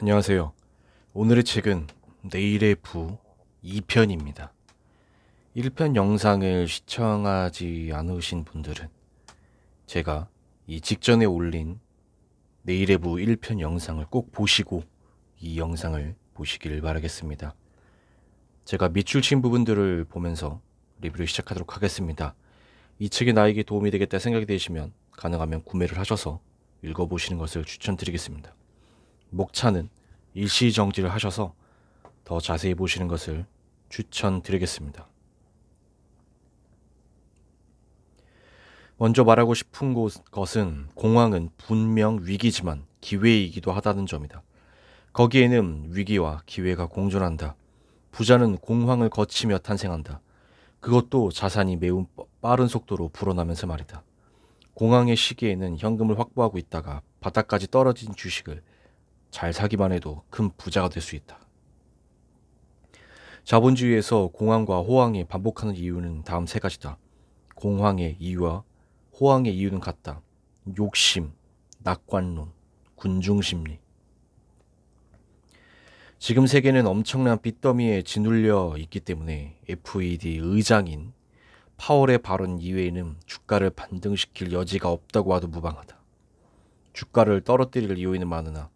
안녕하세요. 오늘의 책은 내일의 부 2편입니다. 1편 영상을 시청하지 않으신 분들은 제가 이 직전에 올린 내일의 부 1편 영상을 꼭 보시고 이 영상을 보시길 바라겠습니다. 제가 밑줄 친 부분들을 보면서 리뷰를 시작하도록 하겠습니다. 이 책이 나에게 도움이 되겠다 생각이 되시면 가능하면 구매를 하셔서 읽어보시는 것을 추천드리겠습니다. 목차는 일시 정지를 하셔서 더 자세히 보시는 것을 추천드리겠습니다. 먼저 말하고 싶은 것은 공황은 분명 위기지만 기회이기도 하다는 점이다. 거기에는 위기와 기회가 공존한다. 부자는 공황을 거치며 탄생한다. 그것도 자산이 매우 빠른 속도로 불어나면서 말이다. 공황의 시기에는 현금을 확보하고 있다가 바닥까지 떨어진 주식을 잘 사기만 해도 큰 부자가 될 수 있다. 자본주의에서 공황과 호황이 반복하는 이유는 다음 세 가지다. 공황의 이유와 호황의 이유는 같다. 욕심, 낙관론, 군중심리. 지금 세계는 엄청난 빚더미에 짓눌려 있기 때문에 FED 의장인 파월의 발언 이외에는 주가를 반등시킬 여지가 없다고 하도 무방하다. 주가를 떨어뜨릴 이유는 많으나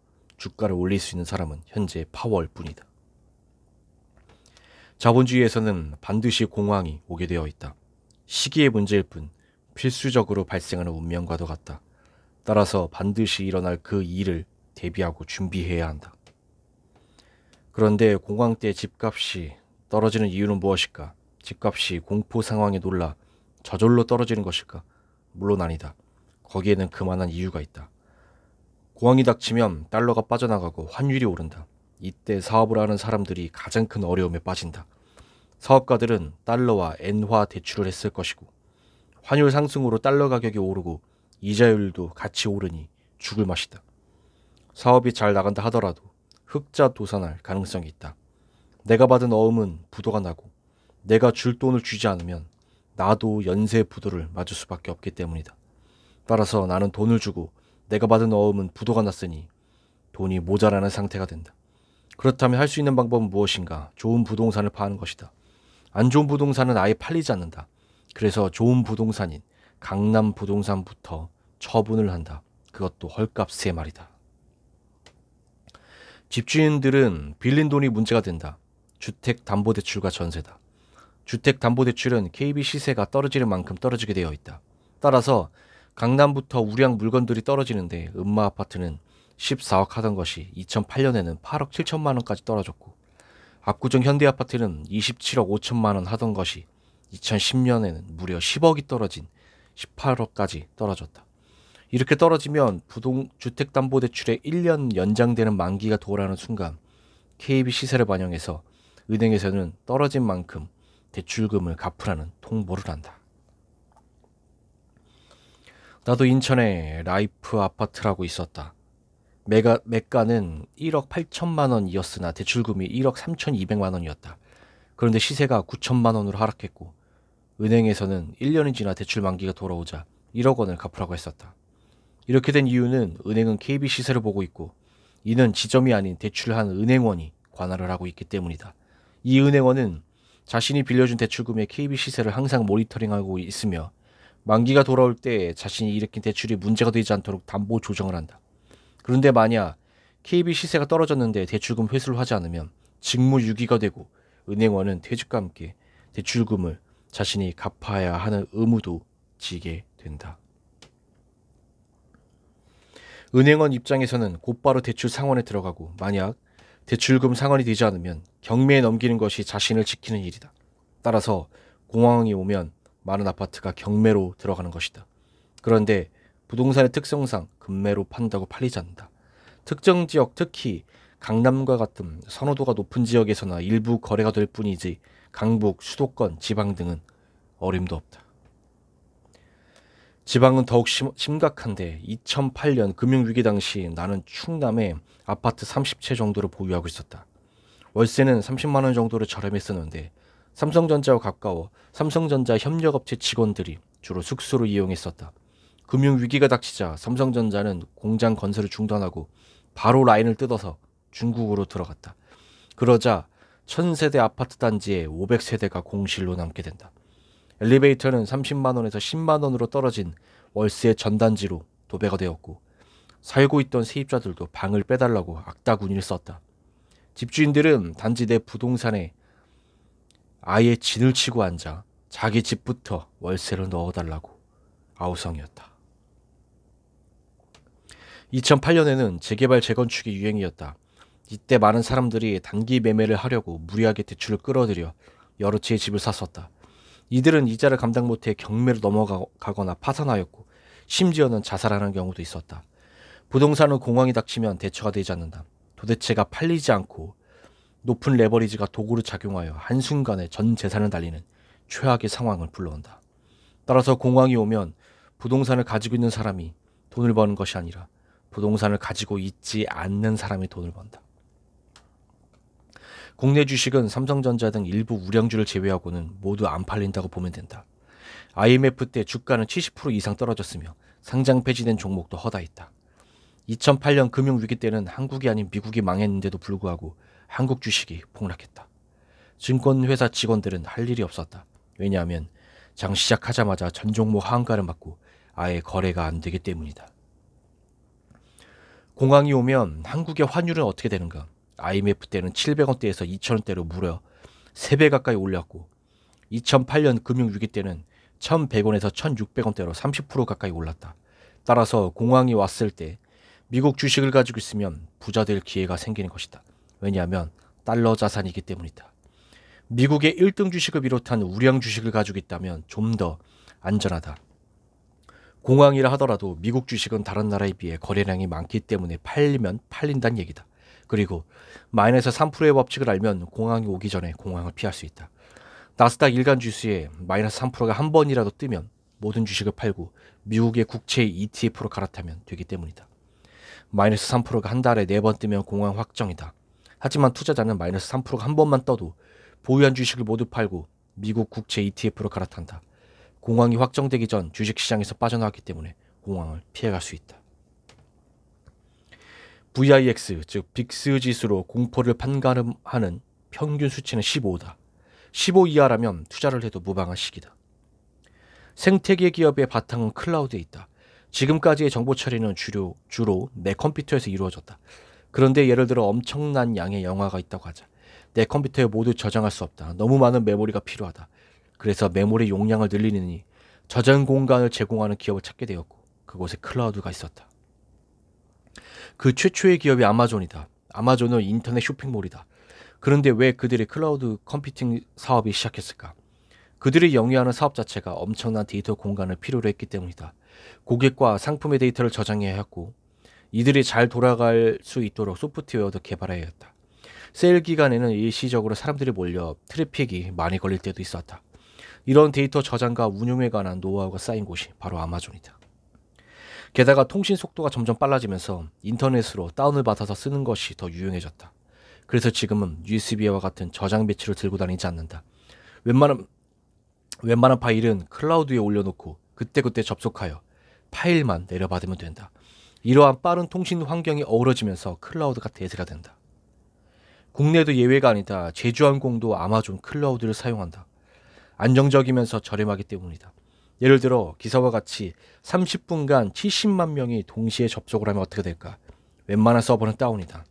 주가를 올릴 수 있는 사람은 현재 파월 뿐이다. 자본주의에서는 반드시 공황이 오게 되어 있다. 시기의 문제일 뿐 필수적으로 발생하는 운명과도 같다. 따라서 반드시 일어날 그 일을 대비하고 준비해야 한다. 그런데 공황 때 집값이 떨어지는 이유는 무엇일까? 집값이 공포 상황에 놀라 저절로 떨어지는 것일까? 물론 아니다. 거기에는 그만한 이유가 있다. 공황이 닥치면 달러가 빠져나가고 환율이 오른다. 이때 사업을 하는 사람들이 가장 큰 어려움에 빠진다. 사업가들은 달러와 엔화 대출을 했을 것이고 환율 상승으로 달러 가격이 오르고 이자율도 같이 오르니 죽을 맛이다. 사업이 잘 나간다 하더라도 흑자 도산할 가능성이 있다. 내가 받은 어음은 부도가 나고 내가 줄 돈을 주지 않으면 나도 연쇄 부도를 맞을 수밖에 없기 때문이다. 따라서 나는 돈을 주고 내가 받은 어음은 부도가 났으니 돈이 모자라는 상태가 된다. 그렇다면 할 수 있는 방법은 무엇인가? 좋은 부동산을 파는 것이다. 안 좋은 부동산은 아예 팔리지 않는다. 그래서 좋은 부동산인 강남 부동산부터 처분을 한다. 그것도 헐값에 말이다. 집주인들은 빌린 돈이 문제가 된다. 주택담보대출과 전세다. 주택담보대출은 KB 시세가 떨어지는 만큼 떨어지게 되어 있다. 따라서 강남부터 우량 물건들이 떨어지는데 음마 아파트는 14억 하던 것이 2008년에는 8억 7천만 원까지 떨어졌고 압구정 현대 아파트는 27억 5천만 원 하던 것이 2010년에는 무려 10억이 떨어진 18억까지 떨어졌다. 이렇게 떨어지면 부동 주택담보대출의 1년 연장되는 만기가 도래하는 순간 KB 시세를 반영해서 은행에서는 떨어진 만큼 대출금을 갚으라는 통보를 한다. 나도 인천에 라이프 아파트라고 있었다. 매가, 매가는 1억 8천만 원이었으나 대출금이 1억 3,200만 원이었다. 그런데 시세가 9천만 원으로 하락했고 은행에서는 1년이 지나 대출 만기가 돌아오자 1억 원을 갚으라고 했었다. 이렇게 된 이유는 은행은 KB 시세를 보고 있고 이는 지점이 아닌 대출을 한 은행원이 관할을 하고 있기 때문이다. 이 은행원은 자신이 빌려준 대출금의 KB 시세를 항상 모니터링하고 있으며 만기가 돌아올 때 자신이 일으킨 대출이 문제가 되지 않도록 담보 조정을 한다. 그런데 만약 KB 시세가 떨어졌는데 대출금 회수를 하지 않으면 직무 유기가 되고 은행원은 퇴직과 함께 대출금을 자신이 갚아야 하는 의무도 지게 된다. 은행원 입장에서는 곧바로 대출 상환에 들어가고 만약 대출금 상환이 되지 않으면 경매에 넘기는 것이 자신을 지키는 일이다. 따라서 공황이 오면 많은 아파트가 경매로 들어가는 것이다. 그런데 부동산의 특성상 금매로 판다고 팔리지 않는다. 특정 지역 특히 강남과 같은 선호도가 높은 지역에서나 일부 거래가 될 뿐이지 강북, 수도권, 지방 등은 어림도 없다. 지방은 더욱 심, 심각한데 2008년 금융위기 당시 나는 충남에 아파트 30채 정도를 보유하고 있었다. 월세는 30만원 정도를 저렴했었는데 삼성전자와 가까워 삼성전자 협력업체 직원들이 주로 숙소로 이용했었다. 금융위기가 닥치자 삼성전자는 공장 건설을 중단하고 바로 라인을 뜯어서 중국으로 들어갔다. 그러자 1000세대 아파트 단지에 500세대가 공실로 남게 된다. 엘리베이터는 30만원에서 10만원으로 떨어진 월세 전단지로 도배가 되었고 살고 있던 세입자들도 방을 빼달라고 악다군니를 썼다. 집주인들은 단지 내 부동산에 아예 진을 치고 앉아 자기 집부터 월세를 넣어달라고 아우성이었다. 2008년에는 재개발 재건축이 유행이었다. 이때 많은 사람들이 단기 매매를 하려고 무리하게 대출을 끌어들여 여러 채의 집을 샀었다. 이들은 이자를 감당 못해 경매로 넘어가거나 파산하였고 심지어는 자살하는 경우도 있었다. 부동산은 공황이 닥치면 대처가 되지 않는다. 도대체가 팔리지 않고 높은 레버리지가 도구로 작용하여 한순간에 전 재산을 날리는 최악의 상황을 불러온다. 따라서 공황이 오면 부동산을 가지고 있는 사람이 돈을 버는 것이 아니라 부동산을 가지고 있지 않는 사람이 돈을 번다. 국내 주식은 삼성전자 등 일부 우량주를 제외하고는 모두 안 팔린다고 보면 된다. IMF 때 주가는 70% 이상 떨어졌으며 상장 폐지된 종목도 허다했다. 2008년 금융위기 때는 한국이 아닌 미국이 망했는데도 불구하고 한국 주식이 폭락했다. 증권회사 직원들은 할 일이 없었다. 왜냐하면 장 시작하자마자 전 종목 하한가를 맞고 아예 거래가 안 되기 때문이다. 공항이 오면 한국의 환율은 어떻게 되는가? IMF 때는 700원대에서 2,000원대로 무려 3배 가까이 올랐고 2008년 금융위기 때는 1,100원에서 1,600원대로 30% 가까이 올랐다. 따라서 공황이 왔을 때 미국 주식을 가지고 있으면 부자 될 기회가 생기는 것이다. 왜냐하면 달러 자산이기 때문이다. 미국의 1등 주식을 비롯한 우량 주식을 가지고 있다면 좀 더 안전하다. 공항이라 하더라도 미국 주식은 다른 나라에 비해 거래량이 많기 때문에 팔리면 팔린다는 얘기다. 그리고 마이너스 3%의 법칙을 알면 공항이 오기 전에 공항을 피할 수 있다. 나스닥 일간 주수에 마이너스 3%가 한 번이라도 뜨면 모든 주식을 팔고 미국의 국채 ETF로 갈아타면 되기 때문이다. 마이너스 3%가 한 달에 네 번 뜨면 공항 확정이다. 하지만 투자자는 마이너스 3%가 한 번만 떠도 보유한 주식을 모두 팔고 미국 국채 ETF로 갈아탄다. 공황이 확정되기 전 주식시장에서 빠져나왔기 때문에 공황을 피해갈 수 있다. VIX 즉 빅스 지수로 공포를 판가름하는 평균 수치는 15다. 15 이하라면 투자를 해도 무방한 시기다. 생태계 기업의 바탕은 클라우드에 있다. 지금까지의 정보 처리는 주로, 주로 내 컴퓨터에서 이루어졌다. 그런데 예를 들어 엄청난 양의 영화가 있다고 하자. 내 컴퓨터에 모두 저장할 수 없다. 너무 많은 메모리가 필요하다. 그래서 메모리 용량을 늘리느니 저장 공간을 제공하는 기업을 찾게 되었고 그곳에 클라우드가 있었다. 그 최초의 기업이 아마존이다. 아마존은 인터넷 쇼핑몰이다. 그런데 왜 그들이 클라우드 컴퓨팅 사업이 시작했을까? 그들이 영위하는 사업 자체가 엄청난 데이터 공간을 필요로 했기 때문이다. 고객과 상품의 데이터를 저장해야 했고 이들이 잘 돌아갈 수 있도록 소프트웨어도 개발해야겠다. 세일 기간에는 일시적으로 사람들이 몰려 트래픽이 많이 걸릴 때도 있었다. 이런 데이터 저장과 운용에 관한 노하우가 쌓인 곳이 바로 아마존이다. 게다가 통신 속도가 점점 빨라지면서 인터넷으로 다운을 받아서 쓰는 것이 더 유용해졌다. 그래서 지금은 USB와 같은 저장 배치를 들고 다니지 않는다. 웬만한 웬만한 파일은 클라우드에 올려놓고 그때그때 접속하여 파일만 내려받으면 된다. 이러한 빠른 통신 환경이 어우러지면서 클라우드가 대세가 된다. 국내도 예외가 아니다. 제주항공도 아마존 클라우드를 사용한다. 안정적이면서 저렴하기 때문이다. 예를 들어 기사와 같이 30분간 70만 명이 동시에 접속을 하면 어떻게 될까? 웬만한 서버는 다운이다.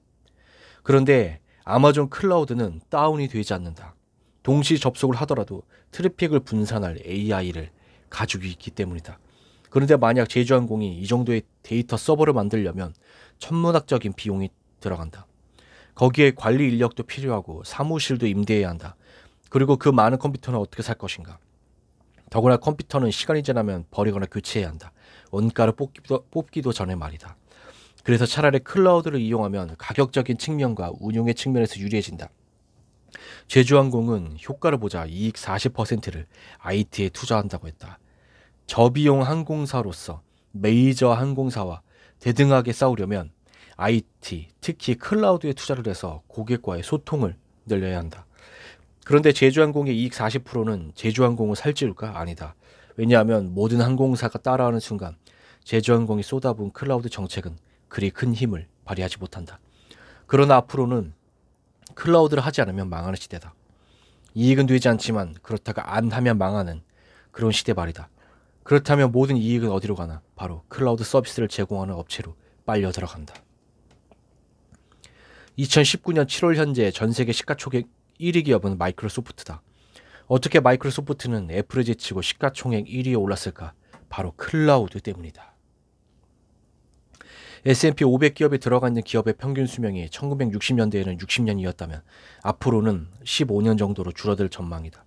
그런데 아마존 클라우드는 다운이 되지 않는다. 동시 접속을 하더라도 트래픽을 분산할 AI를 가지고 있기 때문이다. 그런데 만약 제주항공이 이 정도의 데이터 서버를 만들려면 천문학적인 비용이 들어간다. 거기에 관리 인력도 필요하고 사무실도 임대해야 한다. 그리고 그 많은 컴퓨터는 어떻게 살 것인가? 더구나 컴퓨터는 시간이 지나면 버리거나 교체해야 한다. 원가를 뽑기도, 뽑기도 전에 말이다. 그래서 차라리 클라우드를 이용하면 가격적인 측면과 운용의 측면에서 유리해진다. 제주항공은 효과를 보자 이익 40%를 IT에 투자한다고 했다. 저비용 항공사로서 메이저 항공사와 대등하게 싸우려면 IT, 특히 클라우드에 투자를 해서 고객과의 소통을 늘려야 한다. 그런데 제주항공의 이익 40%는 제주항공을 살찌울까? 아니다. 왜냐하면 모든 항공사가 따라하는 순간 제주항공이 쏟아부은 클라우드 정책은 그리 큰 힘을 발휘하지 못한다. 그러나 앞으로는 클라우드를 하지 않으면 망하는 시대다. 이익은 되지 않지만 그렇다가 안 하면 망하는 그런 시대 말이다. 그렇다면 모든 이익은 어디로 가나? 바로 클라우드 서비스를 제공하는 업체로 빨려 들어간다. 2019년 7월 현재 전 세계 시가총액 1위 기업은 마이크로소프트다. 어떻게 마이크로소프트는 애플을 제치고 시가총액 1위에 올랐을까? 바로 클라우드 때문이다. S&P 500 기업에 들어가 있는 기업의 평균 수명이 1960년대에는 60년이었다면 앞으로는 15년 정도로 줄어들 전망이다.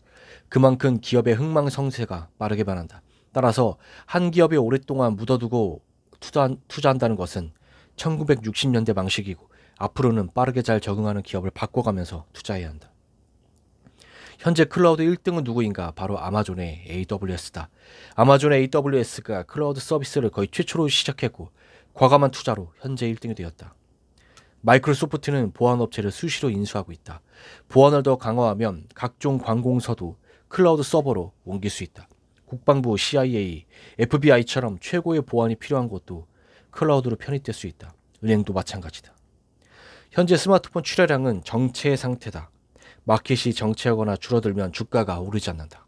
그만큼 기업의 흥망성쇠가 빠르게 변한다. 따라서 한 기업에 오랫동안 묻어두고 투자, 한다는 것은 1960년대 방식이고 앞으로는 빠르게 잘 적응하는 기업을 바꿔가면서 투자해야 한다. 현재 클라우드 1등은 누구인가? 바로 아마존의 AWS다. 아마존의 AWS가 클라우드 서비스를 거의 최초로 시작했고 과감한 투자로 현재 1등이 되었다. 마이크로소프트는 보안업체를 수시로 인수하고 있다. 보안을 더 강화하면 각종 관공서도 클라우드 서버로 옮길 수 있다. 국방부, CIA, FBI처럼 최고의 보안이 필요한 곳도 클라우드로 편입될 수 있다. 은행도 마찬가지다. 현재 스마트폰 출하량은 정체 상태다. 마켓이 정체하거나 줄어들면 주가가 오르지 않는다.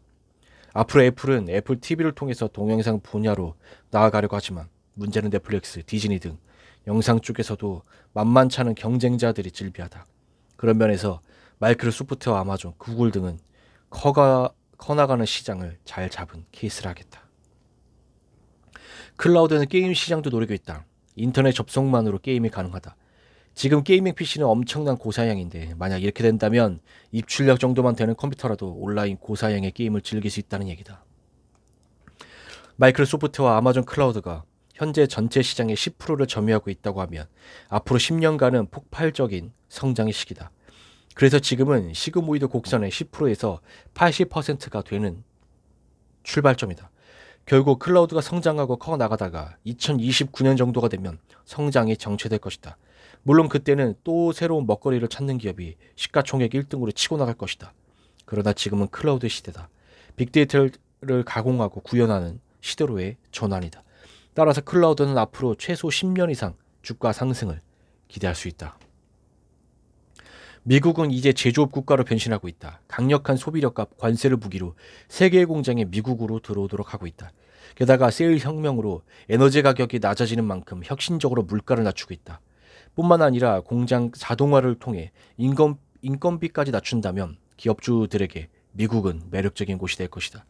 앞으로 애플은 애플 TV를 통해서 동영상 분야로 나아가려고 하지만 문제는 넷플릭스, 디즈니 등 영상 쪽에서도 만만치 않은 경쟁자들이 질비하다. 그런 면에서 마이크로소프트와 아마존, 구글 등은 커가 커나가는 시장을 잘 잡은 케이스를 하겠다. 클라우드는 게임 시장도 노리고 있다. 인터넷 접속만으로 게임이 가능하다. 지금 게이밍 PC는 엄청난 고사양인데 만약 이렇게 된다면 입출력 정도만 되는 컴퓨터라도 온라인 고사양의 게임을 즐길 수 있다는 얘기다. 마이크로소프트와 아마존 클라우드가 현재 전체 시장의 10%를 점유하고 있다고 하면 앞으로 10년간은 폭발적인 성장의 시기다. 그래서 지금은 시그모이드 곡선의 10%에서 80%가 되는 출발점이다. 결국 클라우드가 성장하고 커 나가다가 2029년 정도가 되면 성장이 정체될 것이다. 물론 그때는 또 새로운 먹거리를 찾는 기업이 시가총액 1등으로 치고 나갈 것이다. 그러나 지금은 클라우드 시대다. 빅데이터를 가공하고 구현하는 시대로의 전환이다. 따라서 클라우드는 앞으로 최소 10년 이상 주가 상승을 기대할 수 있다. 미국은 이제 제조업 국가로 변신하고 있다. 강력한 소비력과 관세를 무기로 세계공장에 미국으로 들어오도록 하고 있다. 게다가 세일 혁명으로 에너지 가격이 낮아지는 만큼 혁신적으로 물가를 낮추고 있다. 뿐만 아니라 공장 자동화를 통해 인건, 인건비까지 낮춘다면 기업주들에게 미국은 매력적인 곳이 될 것이다.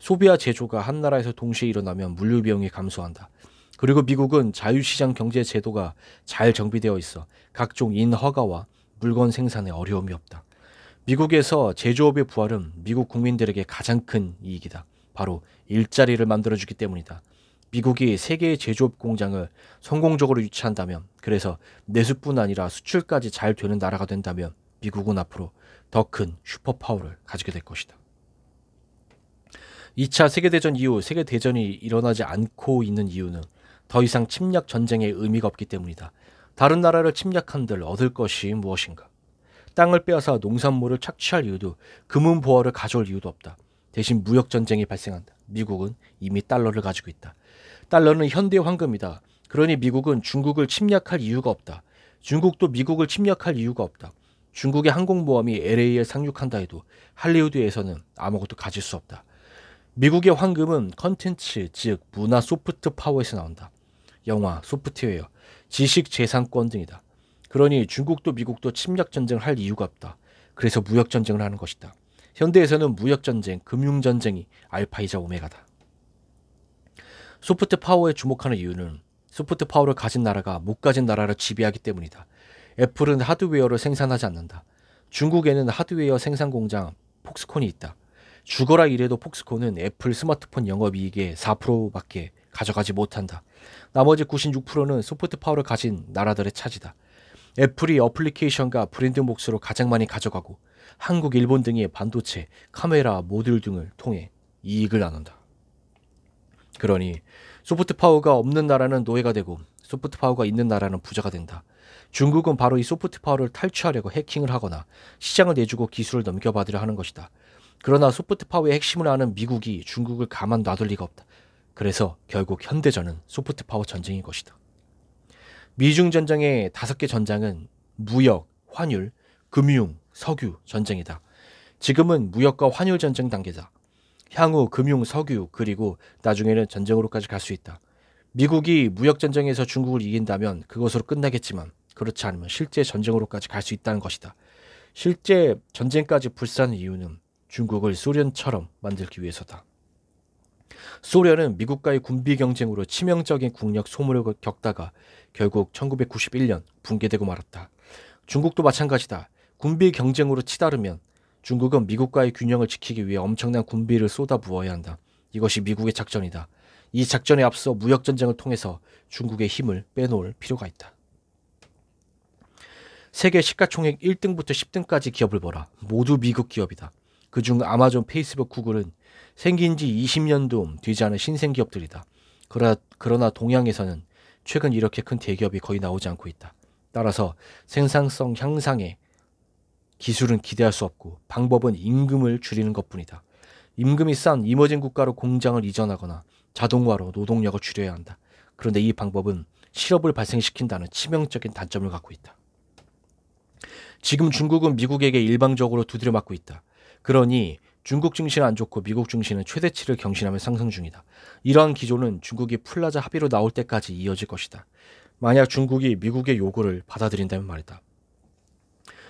소비와 제조가 한 나라에서 동시에 일어나면 물류 비용이 감소한다. 그리고 미국은 자유시장 경제 제도가 잘 정비되어 있어 각종 인허가와 물건 생산에 어려움이 없다. 미국에서 제조업의 부활은 미국 국민들에게 가장 큰 이익이다. 바로 일자리를 만들어주기 때문이다. 미국이 세계의 제조업 공장을 성공적으로 유치한다면, 그래서 내수뿐 아니라 수출까지 잘 되는 나라가 된다면, 미국은 앞으로 더 큰 슈퍼파워를 가지게 될 것이다. 2차 세계대전 이후 세계대전이 일어나지 않고 있는 이유는 더 이상 침략 전쟁의 의미가 없기 때문이다. 다른 나라를 침략한들 얻을 것이 무엇인가? 땅을 빼앗아 농산물을 착취할 이유도 금은 보화를 가져올 이유도 없다. 대신 무역 전쟁이 발생한다. 미국은 이미 달러를 가지고 있다. 달러는 현대 황금이다. 그러니 미국은 중국을 침략할 이유가 없다. 중국도 미국을 침략할 이유가 없다. 중국의 항공모함이 LA에 상륙한다 해도 할리우드에서는 아무것도 가질 수 없다. 미국의 황금은 컨텐츠, 즉 문화 소프트 파워에서 나온다. 영화, 소프트웨어, 지식 재산권 등이다. 그러니 중국도 미국도 침략 전쟁을 할 이유가 없다. 그래서 무역 전쟁을 하는 것이다. 현대에서는 무역 전쟁, 금융 전쟁이 알파이자 오메가다. 소프트 파워에 주목하는 이유는 소프트 파워를 가진 나라가 못 가진 나라를 지배하기 때문이다. 애플은 하드웨어를 생산하지 않는다. 중국에는 하드웨어 생산 공장 폭스콘이 있다. 죽어라 이래도 폭스콘은 애플 스마트폰 영업이익의 4%밖에 가져가지 못한다. 나머지 96%는 소프트 파워를 가진 나라들의 차지다. 애플이 어플리케이션과 브랜드 몫으로 가장 많이 가져가고 한국, 일본 등의 반도체, 카메라, 모듈 등을 통해 이익을 나눈다. 그러니 소프트 파워가 없는 나라는 노예가 되고 소프트 파워가 있는 나라는 부자가 된다. 중국은 바로 이 소프트 파워를 탈취하려고 해킹을 하거나 시장을 내주고 기술을 넘겨받으려 하는 것이다. 그러나 소프트 파워의 핵심을 아는 미국이 중국을 가만 놔둘 리가 없다. 그래서 결국 현대전은 소프트 파워 전쟁인 것이다. 미중 전쟁의 다섯 개 전장은 무역, 환율, 금융, 석유 전쟁이다. 지금은 무역과 환율 전쟁 단계다. 향후 금융, 석유, 그리고 나중에는 전쟁으로까지 갈 수 있다. 미국이 무역 전쟁에서 중국을 이긴다면 그것으로 끝나겠지만 그렇지 않으면 실제 전쟁으로까지 갈 수 있다는 것이다. 실제 전쟁까지 불사한 이유는 중국을 소련처럼 만들기 위해서다. 소련은 미국과의 군비 경쟁으로 치명적인 국력 소모를 겪다가 결국 1991년 붕괴되고 말았다. 중국도 마찬가지다. 군비 경쟁으로 치달으면 중국은 미국과의 균형을 지키기 위해 엄청난 군비를 쏟아부어야 한다. 이것이 미국의 작전이다. 이 작전에 앞서 무역 전쟁을 통해서 중국의 힘을 빼놓을 필요가 있다. 세계 시가총액 1등부터 10등까지 기업을 보라. 모두 미국 기업이다. 그중 아마존, 페이스북, 구글은 생긴 지 20년도 되지 않은 신생기업들이다. 그러나, 그러나 동양에서는 최근 이렇게 큰 대기업이 거의 나오지 않고 있다. 따라서 생산성 향상에 기술은 기대할 수 없고 방법은 임금을 줄이는 것뿐이다. 임금이 싼 이머징 국가로 공장을 이전하거나 자동화로 노동력을 줄여야 한다. 그런데 이 방법은 실업을 발생시킨다는 치명적인 단점을 갖고 있다. 지금 중국은 미국에게 일방적으로 두드려 맞고 있다. 그러니 중국 증시는 안 좋고 미국 증시는 최대치를 경신하며 상승 중이다. 이러한 기조는 중국이 플라자 합의로 나올 때까지 이어질 것이다. 만약 중국이 미국의 요구를 받아들인다면 말이다.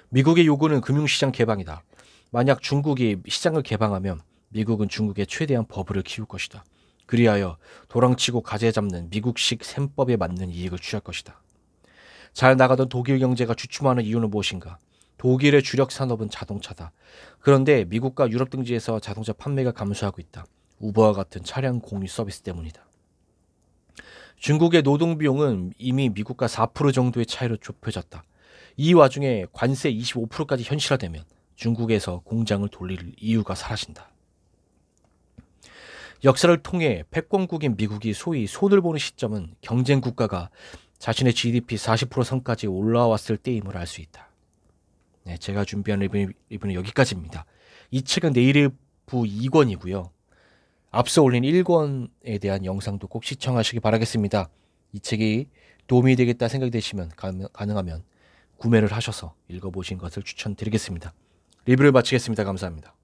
미국의 요구는 금융시장 개방이다. 만약 중국이 시장을 개방하면 미국은 중국의 최대한 버블을 키울 것이다. 그리하여 도랑치고 가재 잡는 미국식 셈법에 맞는 이익을 취할 것이다. 잘 나가던 독일 경제가 주춤하는 이유는 무엇인가? 독일의 주력 산업은 자동차다. 그런데 미국과 유럽 등지에서 자동차 판매가 감소하고 있다. 우버와 같은 차량 공유 서비스 때문이다. 중국의 노동 비용은 이미 미국과 4% 정도의 차이로 좁혀졌다. 이 와중에 관세 25%까지 현실화되면 중국에서 공장을 돌릴 이유가 사라진다. 역사를 통해 패권국인 미국이 소위 손을 보는 시점은 경쟁 국가가 자신의 GDP 40% 선까지 올라왔을 때임을 알 수 있다. 네, 제가 준비한 리뷰는, 리뷰는 여기까지입니다. 이 책은 네일르부 2권이고요. 앞서 올린 1권에 대한 영상도 꼭 시청하시기 바라겠습니다. 이 책이 도움이 되겠다 생각되시면 이 가능하면 구매를 하셔서 읽어보신 것을 추천드리겠습니다. 리뷰를 마치겠습니다. 감사합니다.